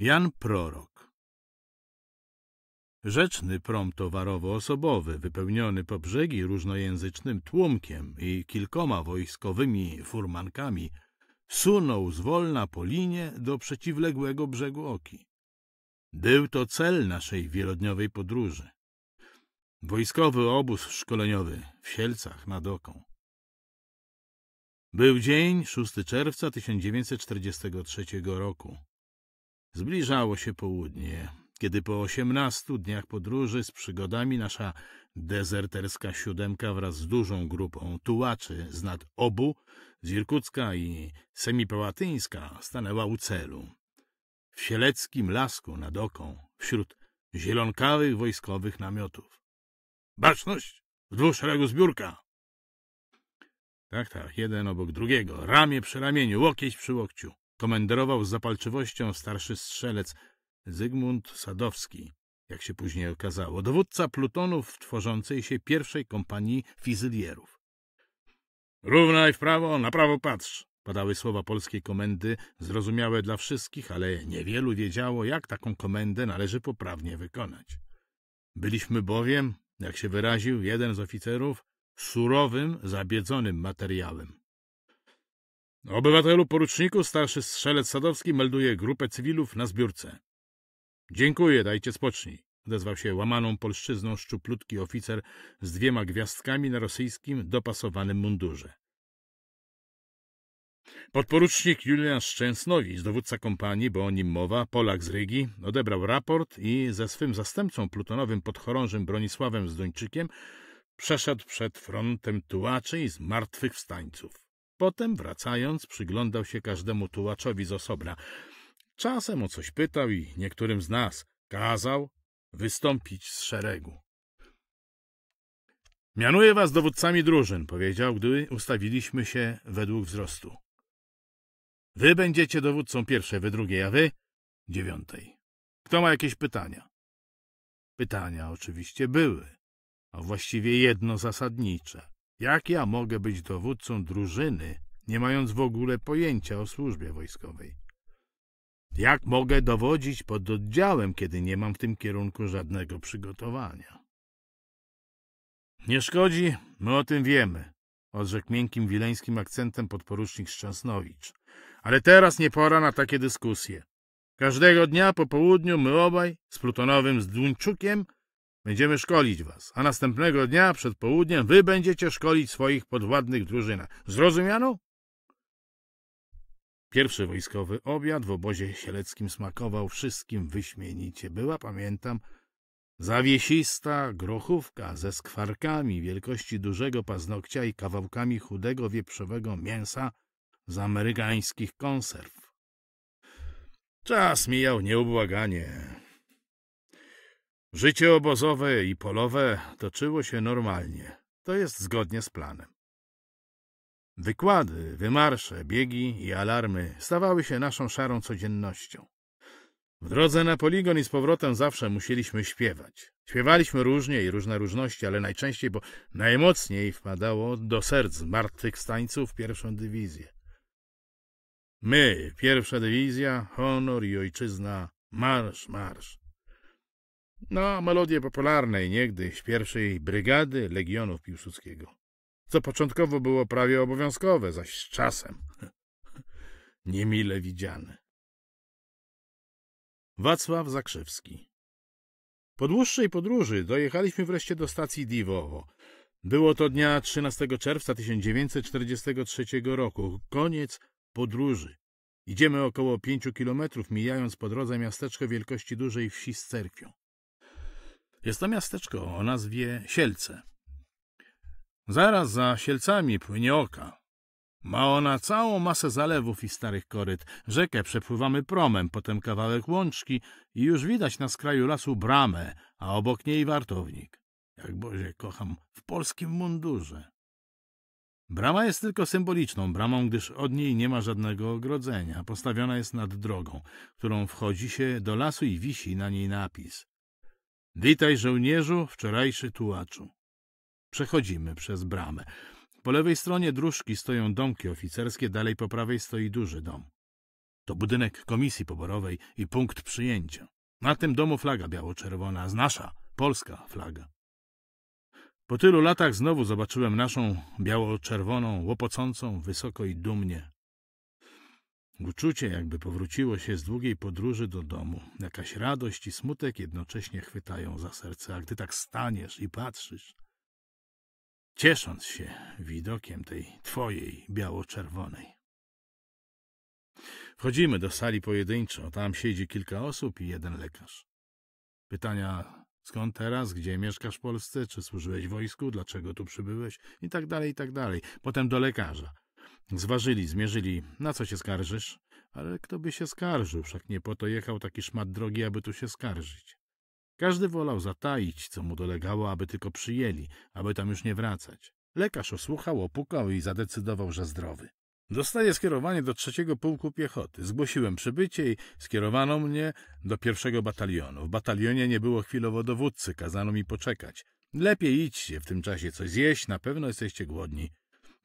Jan Prorok Rzeczny prom towarowo-osobowy, wypełniony po brzegi różnojęzycznym tłumkiem i kilkoma wojskowymi furmankami, sunął zwolna po linie do przeciwległego brzegu Oki. Był to cel naszej wielodniowej podróży. Wojskowy obóz szkoleniowy w Sielcach nad Oką. Był dzień 6 czerwca 1943 roku. Zbliżało się południe, kiedy po osiemnastu dniach podróży z przygodami nasza dezerterska siódemka wraz z dużą grupą tułaczy z nad Obu, z Irkucka i Semipałatyńska stanęła u celu. W sieleckim lasku nad oką, wśród zielonkawych wojskowych namiotów. Baczność! W dwóch szeregu zbiórka! Tak, tak, jeden obok drugiego, ramię przy ramieniu, łokieć przy łokciu. Komenderował z zapalczywością starszy strzelec Zygmunt Sadowski, jak się później okazało, dowódca plutonów tworzącej się pierwszej kompanii fizylierów. Równaj w prawo, na prawo patrz! Padały słowa polskiej komendy, zrozumiałe dla wszystkich, ale niewielu wiedziało, jak taką komendę należy poprawnie wykonać. Byliśmy bowiem, jak się wyraził jeden z oficerów, surowym, zabiedzonym materiałem. Obywatelu poruczniku, starszy strzelec Sadowski melduje grupę cywilów na zbiórce. Dziękuję, dajcie spocznij, odezwał się łamaną polszczyzną szczuplutki oficer z dwiema gwiazdkami na rosyjskim dopasowanym mundurze. Podporucznik Julian Szczęsnowicz, dowódca kompanii, bo o nim mowa, Polak z Rygi, odebrał raport i ze swym zastępcą plutonowym podchorążym Bronisławem Zdończykiem przeszedł przed frontem tułaczy i zmartwychwstańców. Potem, wracając, przyglądał się każdemu tułaczowi z osobna. Czasem o coś pytał i niektórym z nas kazał wystąpić z szeregu. Mianuję was dowódcami drużyn, powiedział, gdy ustawiliśmy się według wzrostu. Wy będziecie dowódcą pierwszej, wy drugiej, a wy dziewiątej. Kto ma jakieś pytania? Pytania oczywiście były, a właściwie jedno zasadnicze. Jak ja mogę być dowódcą drużyny, nie mając w ogóle pojęcia o służbie wojskowej? Jak mogę dowodzić pod oddziałem, kiedy nie mam w tym kierunku żadnego przygotowania? Nie szkodzi, my o tym wiemy, odrzekł miękkim wileńskim akcentem podporucznik Szczęsnowicz. Ale teraz nie pora na takie dyskusje. Każdego dnia po południu my obaj z plutonowym zduńczukiem Będziemy szkolić was, a następnego dnia przed południem wy będziecie szkolić swoich podwładnych w Zrozumiano? Pierwszy wojskowy obiad w obozie sieleckim smakował wszystkim wyśmienicie. Była, pamiętam, zawiesista grochówka ze skwarkami wielkości dużego paznokcia i kawałkami chudego wieprzowego mięsa z amerykańskich konserw. Czas mijał nieubłaganie. Życie obozowe i polowe toczyło się normalnie. To jest zgodnie z planem. Wykłady, wymarsze, biegi i alarmy stawały się naszą szarą codziennością. W drodze na poligon i z powrotem zawsze musieliśmy śpiewać. Śpiewaliśmy różnie i różne różności, ale najczęściej, bo najmocniej wpadało do serc martwych stańców pierwszą dywizję. My, pierwsza dywizja, honor i ojczyzna, marsz, marsz na no, melodię popularnej niegdyś pierwszej brygady Legionów Piłsudskiego, co początkowo było prawie obowiązkowe, zaś z czasem niemile widziane. Wacław Zakrzewski Po dłuższej podróży dojechaliśmy wreszcie do stacji Diwowo. Było to dnia 13 czerwca 1943 roku, koniec podróży. Idziemy około pięciu kilometrów, mijając po drodze miasteczko wielkości dużej wsi z cerkwią. Jest to miasteczko o nazwie Sielce. Zaraz za Sielcami płynie Oka. Ma ona całą masę zalewów i starych koryt. Rzekę przepływamy promem, potem kawałek łączki i już widać na skraju lasu bramę, a obok niej wartownik. Jak Boże kocham, w polskim mundurze. Brama jest tylko symboliczną bramą, gdyż od niej nie ma żadnego ogrodzenia. Postawiona jest nad drogą, którą wchodzi się do lasu i wisi na niej napis. Witaj, żołnierzu, wczorajszy tułaczu. Przechodzimy przez bramę. Po lewej stronie dróżki stoją domki oficerskie, dalej po prawej stoi duży dom. To budynek komisji poborowej i punkt przyjęcia. Na tym domu flaga biało-czerwona, z nasza, polska flaga. Po tylu latach znowu zobaczyłem naszą biało-czerwoną, łopocącą wysoko i dumnie Uczucie, jakby powróciło się z długiej podróży do domu. Jakaś radość i smutek jednocześnie chwytają za serce, a gdy tak staniesz i patrzysz, ciesząc się widokiem tej twojej biało-czerwonej. Wchodzimy do sali pojedynczo. Tam siedzi kilka osób i jeden lekarz. Pytania skąd teraz, gdzie mieszkasz w Polsce, czy służyłeś wojsku, dlaczego tu przybyłeś i tak dalej, i tak dalej. Potem do lekarza. Zważyli, zmierzyli, na co się skarżysz? Ale kto by się skarżył, wszak nie po to jechał taki szmat drogi, aby tu się skarżyć. Każdy wolał zataić, co mu dolegało, aby tylko przyjęli, aby tam już nie wracać. Lekarz osłuchał, opukał i zadecydował, że zdrowy. Dostaję skierowanie do trzeciego pułku piechoty. Zgłosiłem przybycie i skierowano mnie do pierwszego batalionu. W batalionie nie było chwilowo dowódcy, kazano mi poczekać. Lepiej idźcie, w tym czasie coś zjeść, na pewno jesteście głodni.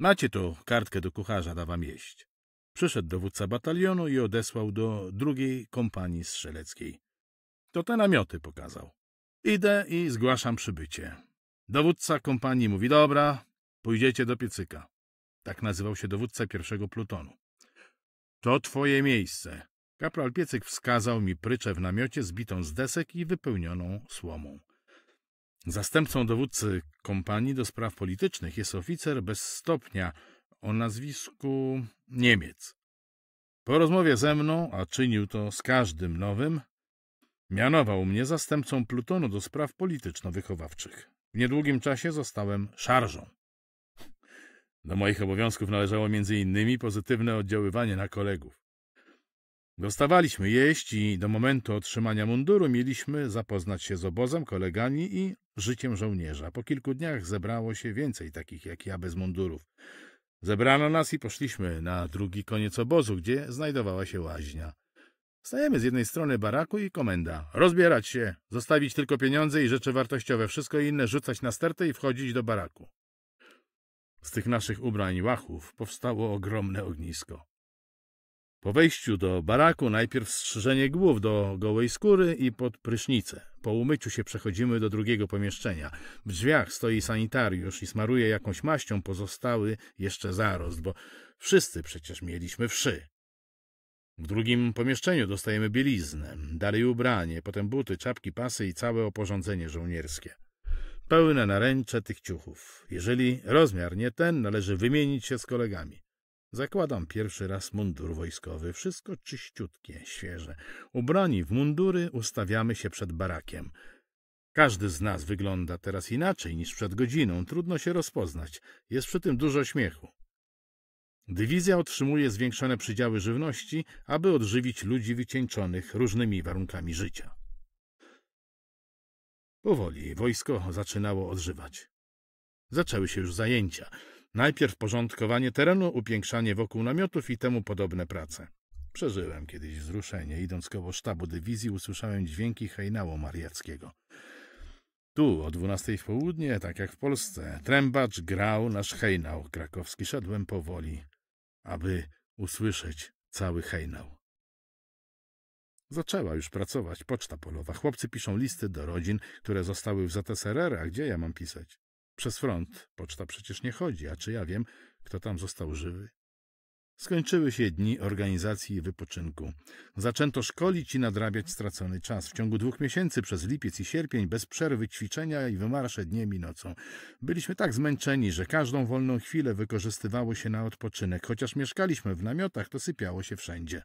Macie tu kartkę do kucharza, da wam jeść. Przyszedł dowódca batalionu i odesłał do drugiej kompanii strzeleckiej. To te namioty pokazał. Idę i zgłaszam przybycie. Dowódca kompanii mówi, dobra, pójdziecie do piecyka. Tak nazywał się dowódca pierwszego plutonu. To twoje miejsce. Kapral Piecyk wskazał mi pryczę w namiocie zbitą z desek i wypełnioną słomą. Zastępcą dowódcy kompanii do spraw politycznych jest oficer bez stopnia o nazwisku Niemiec. Po rozmowie ze mną, a czynił to z każdym nowym, mianował mnie zastępcą plutonu do spraw polityczno-wychowawczych. W niedługim czasie zostałem szarżą. Do moich obowiązków należało m.in. pozytywne oddziaływanie na kolegów. Dostawaliśmy jeść i do momentu otrzymania munduru mieliśmy zapoznać się z obozem, kolegami i życiem żołnierza. Po kilku dniach zebrało się więcej takich jak ja bez mundurów. Zebrano nas i poszliśmy na drugi koniec obozu, gdzie znajdowała się łaźnia. Stajemy z jednej strony baraku i komenda. Rozbierać się, zostawić tylko pieniądze i rzeczy wartościowe, wszystko inne rzucać na stertę i wchodzić do baraku. Z tych naszych ubrań łachów powstało ogromne ognisko. Po wejściu do baraku najpierw strzyżenie głów do gołej skóry i pod prysznicę. Po umyciu się przechodzimy do drugiego pomieszczenia. W drzwiach stoi sanitariusz i smaruje jakąś maścią pozostały jeszcze zarost, bo wszyscy przecież mieliśmy wszy. W drugim pomieszczeniu dostajemy bieliznę, dalej ubranie, potem buty, czapki, pasy i całe oporządzenie żołnierskie. Pełne naręcze tych ciuchów. Jeżeli rozmiar nie ten, należy wymienić się z kolegami. Zakładam pierwszy raz mundur wojskowy, wszystko czyściutkie, świeże. Ubrani w mundury ustawiamy się przed barakiem. Każdy z nas wygląda teraz inaczej niż przed godziną, trudno się rozpoznać. Jest przy tym dużo śmiechu. Dywizja otrzymuje zwiększone przydziały żywności, aby odżywić ludzi wycieńczonych różnymi warunkami życia. Powoli wojsko zaczynało odżywać. Zaczęły się już zajęcia. Najpierw porządkowanie terenu, upiększanie wokół namiotów i temu podobne prace. Przeżyłem kiedyś wzruszenie. Idąc koło sztabu dywizji usłyszałem dźwięki hejnału mariackiego. Tu o dwunastej w południe, tak jak w Polsce, trębacz grał nasz hejnał krakowski. Szedłem powoli, aby usłyszeć cały hejnał. Zaczęła już pracować poczta polowa. Chłopcy piszą listy do rodzin, które zostały w ZSRR, a gdzie ja mam pisać? Przez front poczta przecież nie chodzi, a czy ja wiem, kto tam został żywy? Skończyły się dni organizacji i wypoczynku. Zaczęto szkolić i nadrabiać stracony czas. W ciągu dwóch miesięcy przez lipiec i sierpień bez przerwy ćwiczenia i wymarsze dniem i nocą. Byliśmy tak zmęczeni, że każdą wolną chwilę wykorzystywało się na odpoczynek. Chociaż mieszkaliśmy w namiotach, to sypiało się wszędzie.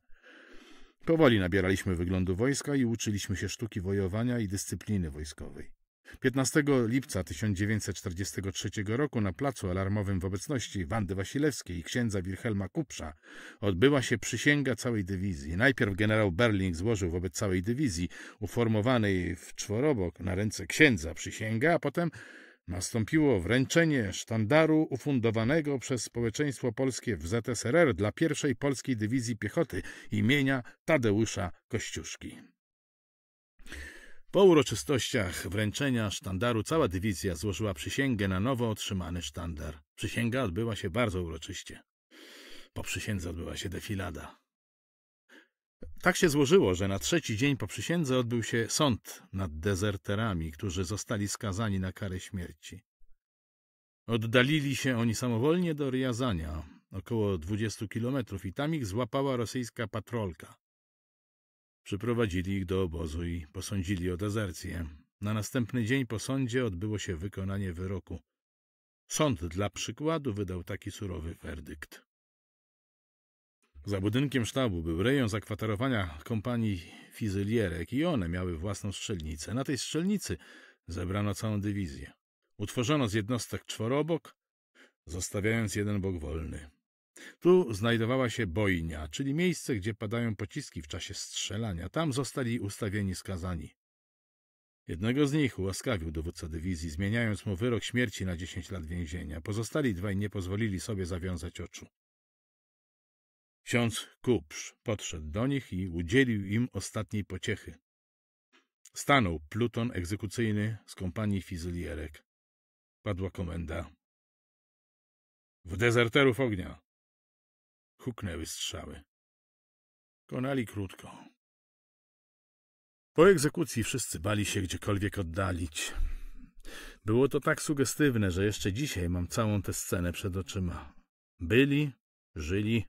Powoli nabieraliśmy wyglądu wojska i uczyliśmy się sztuki wojowania i dyscypliny wojskowej. 15 lipca 1943 roku na placu alarmowym w obecności Wandy Wasilewskiej i księdza Wilhelma Kupsza odbyła się przysięga całej dywizji. Najpierw generał Berling złożył wobec całej dywizji uformowanej w czworobok na ręce księdza przysięgę, a potem nastąpiło wręczenie sztandaru ufundowanego przez społeczeństwo polskie w ZSRR dla pierwszej polskiej dywizji piechoty imienia Tadeusza Kościuszki. Po uroczystościach wręczenia sztandaru cała dywizja złożyła przysięgę na nowo otrzymany sztandar. Przysięga odbyła się bardzo uroczyście. Po przysiędze odbyła się defilada. Tak się złożyło, że na trzeci dzień po przysiędze odbył się sąd nad dezerterami, którzy zostali skazani na karę śmierci. Oddalili się oni samowolnie do Riazania, około 20 kilometrów i tam ich złapała rosyjska patrolka. Przyprowadzili ich do obozu i posądzili o dezercję. Na następny dzień po sądzie odbyło się wykonanie wyroku. Sąd dla przykładu wydał taki surowy werdykt. Za budynkiem sztabu był rejon zakwaterowania kompanii fizylierek i one miały własną strzelnicę. Na tej strzelnicy zebrano całą dywizję. Utworzono z jednostek czworobok, zostawiając jeden bok wolny. Tu znajdowała się bojnia, czyli miejsce, gdzie padają pociski w czasie strzelania. Tam zostali ustawieni skazani. Jednego z nich ułaskawił dowódca dywizji, zmieniając mu wyrok śmierci na 10 lat więzienia. Pozostali dwaj nie pozwolili sobie zawiązać oczu. Ksiądz Kuprz podszedł do nich i udzielił im ostatniej pociechy. Stanął pluton egzekucyjny z kompanii fizylierek. Padła komenda. W dezerterów ognia! huknęły strzały. Konali krótko. Po egzekucji wszyscy bali się gdziekolwiek oddalić. Było to tak sugestywne, że jeszcze dzisiaj mam całą tę scenę przed oczyma. Byli, żyli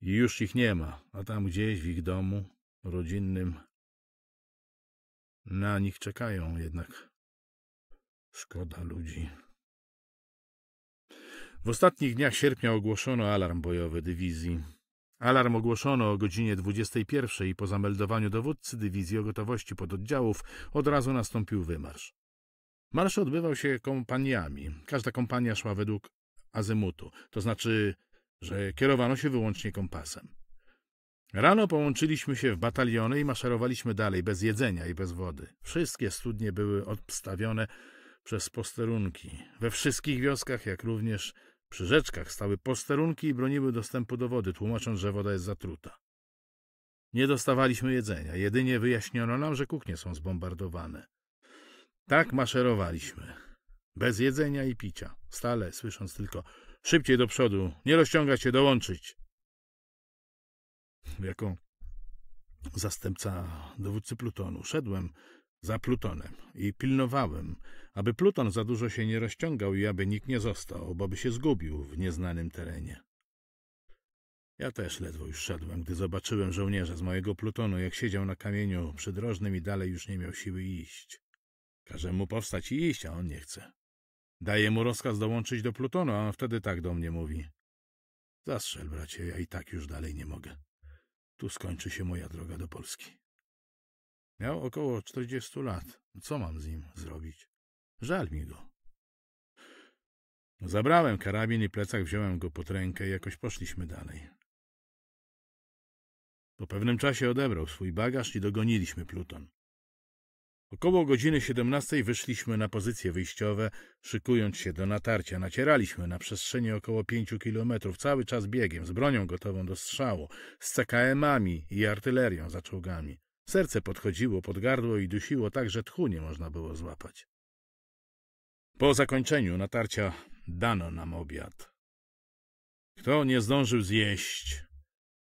i już ich nie ma, a tam gdzieś w ich domu, rodzinnym, na nich czekają jednak. Szkoda ludzi. W ostatnich dniach sierpnia ogłoszono alarm bojowy dywizji. Alarm ogłoszono o godzinie 21 i po zameldowaniu dowódcy dywizji o gotowości pododdziałów od razu nastąpił wymarsz. Marsz odbywał się kompaniami. Każda kompania szła według azymutu, to znaczy, że kierowano się wyłącznie kompasem. Rano połączyliśmy się w bataliony i maszerowaliśmy dalej bez jedzenia i bez wody. Wszystkie studnie były obstawione przez posterunki. We wszystkich wioskach, jak również przy rzeczkach, stały posterunki i broniły dostępu do wody, tłumacząc, że woda jest zatruta. Nie dostawaliśmy jedzenia, jedynie wyjaśniono nam, że kuchnie są zbombardowane. Tak maszerowaliśmy. Bez jedzenia i picia, stale słysząc tylko szybciej do przodu, nie rozciągać się, dołączyć. Jako zastępca dowódcy plutonu szedłem za Plutonem i pilnowałem, aby Pluton za dużo się nie rozciągał i aby nikt nie został, bo by się zgubił w nieznanym terenie. Ja też ledwo już szedłem, gdy zobaczyłem żołnierza z mojego Plutonu, jak siedział na kamieniu przydrożnym i dalej już nie miał siły iść. Każę mu powstać i iść, a on nie chce. Daję mu rozkaz dołączyć do Plutonu, a on wtedy tak do mnie mówi. Zastrzel, bracie, ja i tak już dalej nie mogę. Tu skończy się moja droga do Polski. Miał około 40 lat. Co mam z nim zrobić? Żal mi go. Zabrałem karabin i plecak, wziąłem go pod rękę i jakoś poszliśmy dalej. Po pewnym czasie odebrał swój bagaż i dogoniliśmy pluton. Około godziny 17 wyszliśmy na pozycje wyjściowe, szykując się do natarcia. Nacieraliśmy na przestrzeni około pięciu kilometrów, cały czas biegiem, z bronią gotową do strzału, z CKM-ami i artylerią za czołgami. Serce podchodziło pod gardło i dusiło tak, że tchu nie można było złapać. Po zakończeniu natarcia dano nam obiad. Kto nie zdążył zjeść,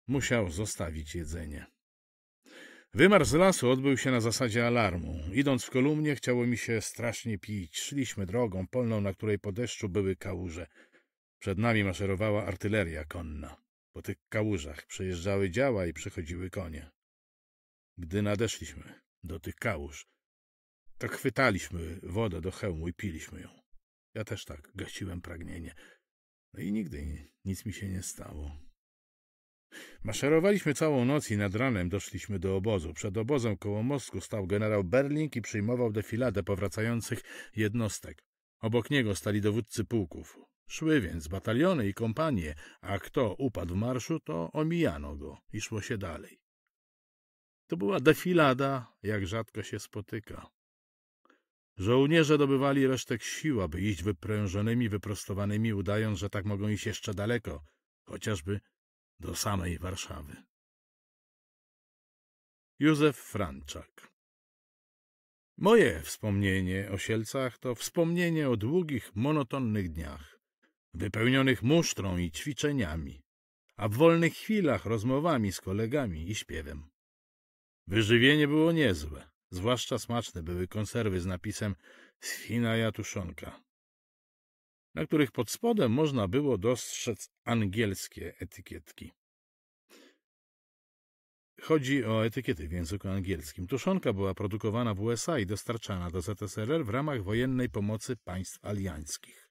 musiał zostawić jedzenie. Wymar z lasu odbył się na zasadzie alarmu. Idąc w kolumnie, chciało mi się strasznie pić. Szliśmy drogą polną, na której po deszczu były kałuże. Przed nami maszerowała artyleria konna. Po tych kałużach przejeżdżały działa i przychodziły konie. Gdy nadeszliśmy do tych kałuż, to tak chwytaliśmy wodę do hełmu i piliśmy ją. Ja też tak gasiłem pragnienie. No i nigdy nic mi się nie stało. Maszerowaliśmy całą noc i nad ranem doszliśmy do obozu. Przed obozem koło mostku stał generał Berling i przyjmował defiladę powracających jednostek. Obok niego stali dowódcy pułków. Szły więc bataliony i kompanie, a kto upadł w marszu, to omijano go i szło się dalej. To była defilada, jak rzadko się spotyka. Żołnierze dobywali resztek sił, aby iść wyprężonymi, wyprostowanymi, udając, że tak mogą iść jeszcze daleko, chociażby do samej Warszawy. Józef Franczak Moje wspomnienie o Sielcach to wspomnienie o długich, monotonnych dniach, wypełnionych musztrą i ćwiczeniami, a w wolnych chwilach rozmowami z kolegami i śpiewem. Wyżywienie było niezłe. Zwłaszcza smaczne były konserwy z napisem Sfina tuszonka", na których pod spodem można było dostrzec angielskie etykietki. Chodzi o etykiety w języku angielskim. Tuszonka była produkowana w USA i dostarczana do ZSRR w ramach wojennej pomocy państw aliańskich.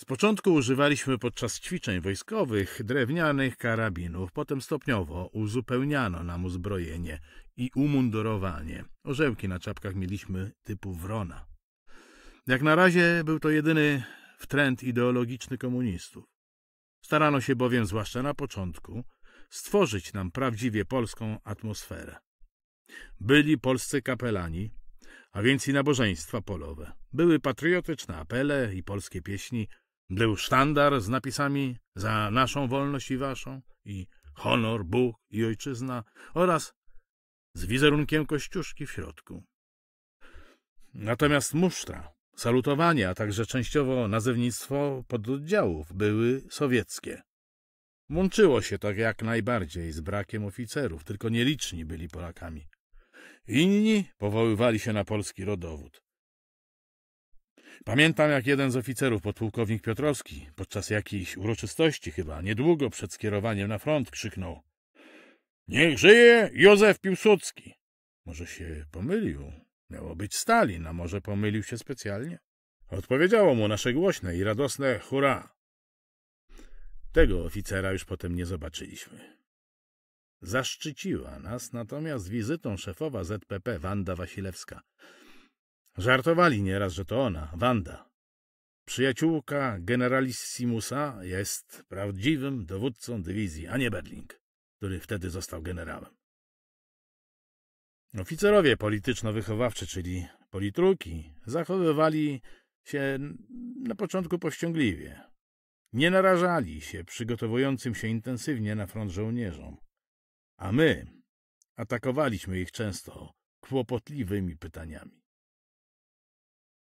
Z początku używaliśmy podczas ćwiczeń wojskowych drewnianych karabinów, potem stopniowo uzupełniano nam uzbrojenie i umundurowanie. Orzełki na czapkach mieliśmy typu wrona. Jak na razie był to jedyny trend ideologiczny komunistów. Starano się bowiem, zwłaszcza na początku, stworzyć nam prawdziwie polską atmosferę. Byli polscy kapelani, a więc i nabożeństwa polowe. Były patriotyczne apele i polskie pieśni, był sztandar z napisami za naszą wolność i waszą i honor, Bóg i ojczyzna oraz z wizerunkiem kościuszki w środku. Natomiast musztra, salutowanie, a także częściowo nazewnictwo pododdziałów były sowieckie. Łączyło się tak jak najbardziej z brakiem oficerów, tylko nieliczni byli Polakami. Inni powoływali się na polski rodowód. Pamiętam, jak jeden z oficerów, podpułkownik Piotrowski, podczas jakiejś uroczystości chyba, niedługo przed skierowaniem na front, krzyknął Niech żyje Józef Piłsudski! Może się pomylił. Miało być Stalin, a może pomylił się specjalnie? Odpowiedziało mu nasze głośne i radosne hurra. Tego oficera już potem nie zobaczyliśmy. Zaszczyciła nas natomiast wizytą szefowa ZPP Wanda Wasilewska – Żartowali nieraz, że to ona, Wanda. Przyjaciółka generalissimusa jest prawdziwym dowódcą dywizji, a nie Berling, który wtedy został generałem. Oficerowie polityczno-wychowawczy, czyli politruki, zachowywali się na początku powściągliwie. Nie narażali się przygotowującym się intensywnie na front żołnierzom. A my atakowaliśmy ich często kłopotliwymi pytaniami.